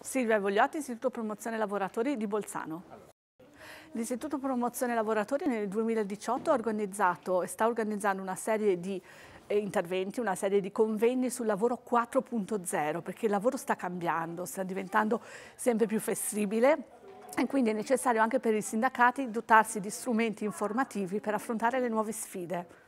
Silvia Vogliotti, Istituto Promozione Lavoratori di Bolzano. Allora. L'Istituto Promozione Lavoratori nel 2018 ha organizzato e sta organizzando una serie di eh, interventi, una serie di convegni sul lavoro 4.0 perché il lavoro sta cambiando, sta diventando sempre più flessibile e quindi è necessario anche per i sindacati dotarsi di strumenti informativi per affrontare le nuove sfide.